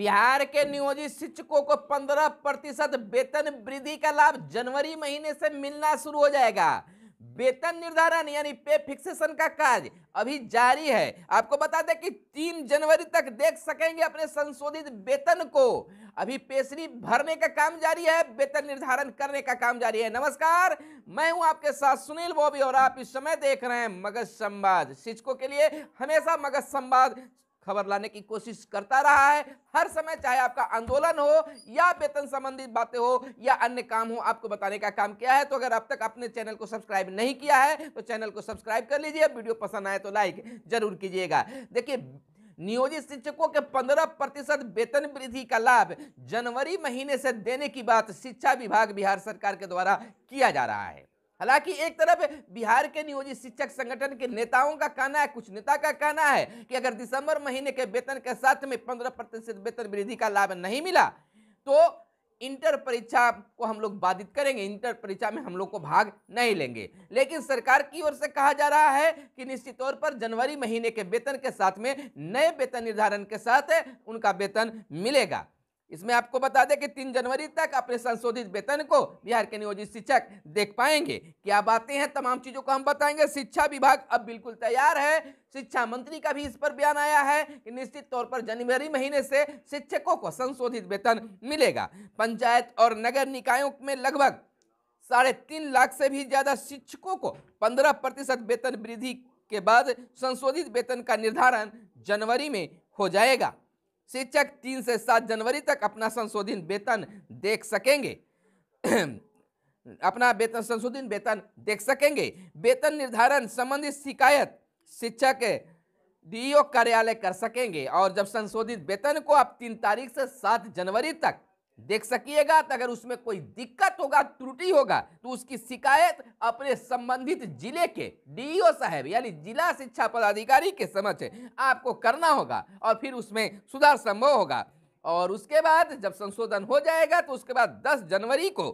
बिहार के नियोजित शिक्षकों को 15 प्रतिशत वेतन वृद्धि का लाभ जनवरी महीने से मिलना शुरू हो जाएगा वेतन निर्धारण यानी पे फिक्सेशन का कार्य अभी जारी है आपको बता दें कि तीन जनवरी तक देख सकेंगे अपने संशोधित वेतन को अभी पेशरी भरने का काम जारी है वेतन निर्धारण करने का काम जारी है नमस्कार मैं हूं आपके साथ सुनील बोबी और आप इस समय देख रहे हैं मगध संवाद शिक्षकों के लिए हमेशा मगध संवाद खबर लाने की कोशिश करता रहा है हर समय चाहे आपका आंदोलन हो या वेतन संबंधित बातें हो या अन्य काम हो आपको बताने का काम किया है तो अगर अब तक अपने चैनल को सब्सक्राइब नहीं किया है तो चैनल को सब्सक्राइब कर लीजिए वीडियो पसंद आए तो लाइक जरूर कीजिएगा देखिए नियोजित शिक्षकों के 15 प्रतिशत वेतन वृद्धि का लाभ जनवरी महीने से देने की बात शिक्षा विभाग बिहार सरकार के द्वारा किया जा रहा है हालांकि एक तरफ बिहार के नियोजित शिक्षक संगठन के नेताओं का कहना है कुछ नेता का कहना है कि अगर दिसंबर महीने के वेतन के साथ में पंद्रह प्रतिशत वेतन वृद्धि का लाभ नहीं मिला तो इंटर परीक्षा को हम लोग बाधित करेंगे इंटर परीक्षा में हम लोग को भाग नहीं लेंगे लेकिन सरकार की ओर से कहा जा रहा है कि निश्चित तौर पर जनवरी महीने के वेतन के साथ में नए वेतन निर्धारण के साथ उनका वेतन मिलेगा इसमें आपको बता दें कि तीन जनवरी तक अपने संशोधित वेतन को बिहार के नियोजित शिक्षक देख पाएंगे क्या बातें हैं तमाम चीज़ों को हम बताएंगे शिक्षा विभाग अब बिल्कुल तैयार है शिक्षा मंत्री का भी इस पर बयान आया है कि निश्चित तौर पर जनवरी महीने से शिक्षकों को संशोधित वेतन मिलेगा पंचायत और नगर निकायों में लगभग साढ़े तीन लाख से भी ज़्यादा शिक्षकों को पंद्रह प्रतिशत वेतन वृद्धि के बाद संशोधित वेतन का निर्धारण जनवरी में हो जाएगा शिक्षक तीन से सात जनवरी तक अपना संशोधित वेतन देख सकेंगे अपना वेतन संशोधित वेतन देख सकेंगे वेतन निर्धारण संबंधित शिकायत शिक्षक डीओ कार्यालय कर सकेंगे और जब संशोधित वेतन को आप तीन तारीख से सात जनवरी तक देख सकिएगा तो अगर उसमें कोई दिक्कत होगा त्रुटि होगा तो उसकी शिकायत अपने संबंधित जिले के ओ साहब यानी जिला शिक्षा पदाधिकारी के समक्ष आपको करना होगा और फिर उसमें सुधार संभव होगा और उसके बाद जब संशोधन हो जाएगा तो उसके बाद 10 जनवरी को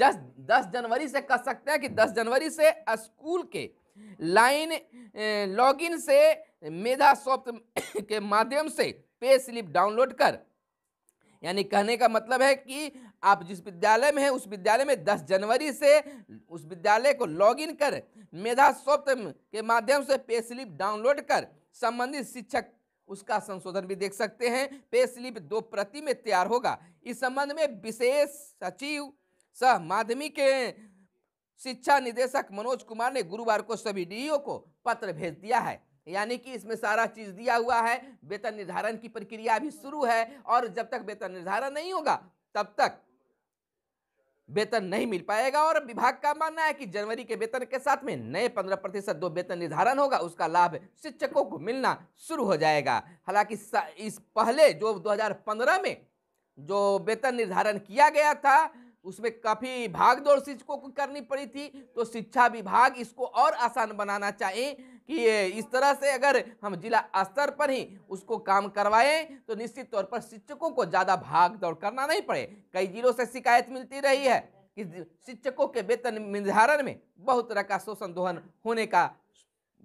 जस 10 जनवरी से कह सकते हैं कि 10 जनवरी से स्कूल के लाइन लॉगिन से मेधा सॉफ्ट के माध्यम से पे स्लिप डाउनलोड कर यानी कहने का मतलब है कि आप जिस विद्यालय में हैं उस विद्यालय में 10 जनवरी से उस विद्यालय को लॉगिन कर मेधा सॉफ्ट के माध्यम से पे स्लिप डाउनलोड कर संबंधित शिक्षक उसका संशोधन भी देख सकते हैं पे स्लिप दो प्रति में तैयार होगा इस संबंध में विशेष सचिव सह माध्यमिक शिक्षा निदेशक मनोज कुमार ने गुरुवार को सभी डीओ e को पत्र भेज दिया है यानी कि इसमें सारा चीज़ दिया हुआ है वेतन निर्धारण की प्रक्रिया भी शुरू है और जब तक वेतन निर्धारण नहीं होगा तब तक वेतन नहीं मिल पाएगा और विभाग का मानना है कि जनवरी के वेतन के साथ में नए पंद्रह प्रतिशत दो वेतन निर्धारण होगा उसका लाभ शिक्षकों को मिलना शुरू हो जाएगा हालांकि इस पहले जो 2015 में जो वेतन निर्धारण किया गया था उसमें काफ़ी भागदौड़ शिक्षकों को करनी पड़ी थी तो शिक्षा विभाग इसको और आसान बनाना चाहे कि इस तरह से अगर हम जिला स्तर पर ही उसको काम करवाएं तो निश्चित तौर पर शिक्षकों को ज़्यादा भाग दौड़ करना नहीं पड़े कई जिलों से शिकायत मिलती रही है कि शिक्षकों के वेतन निर्धारण में बहुत तरह का शोषण दोहन होने का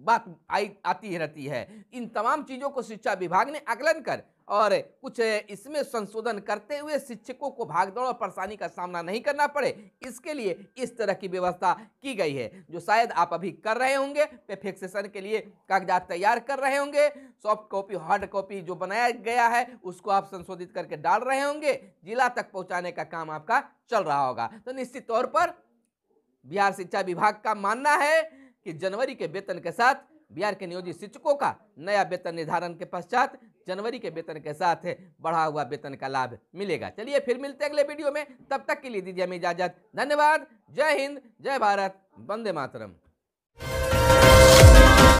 बात आई आती रहती है इन तमाम चीज़ों को शिक्षा विभाग ने आकलन कर और कुछ इसमें संशोधन करते हुए शिक्षकों को भागदौड़ और परेशानी का सामना नहीं करना पड़े इसके लिए इस तरह की व्यवस्था की गई है जो शायद आप अभी कर रहे होंगे पेफिक्सेशन के लिए कागजात तैयार कर रहे होंगे सॉफ्ट कॉपी हार्ड कॉपी जो बनाया गया है उसको आप संशोधित करके डाल रहे होंगे जिला तक पहुँचाने का काम आपका चल रहा होगा तो निश्चित तौर पर बिहार शिक्षा विभाग का मानना है कि जनवरी के वेतन के साथ बिहार के नियोजित शिक्षकों का नया वेतन निर्धारण के पश्चात जनवरी के वेतन के साथ बढ़ा हुआ वेतन का लाभ मिलेगा चलिए फिर मिलते हैं अगले वीडियो में तब तक के लिए दीजिए हमें इजाजत धन्यवाद जय हिंद जय भारत वंदे मातरम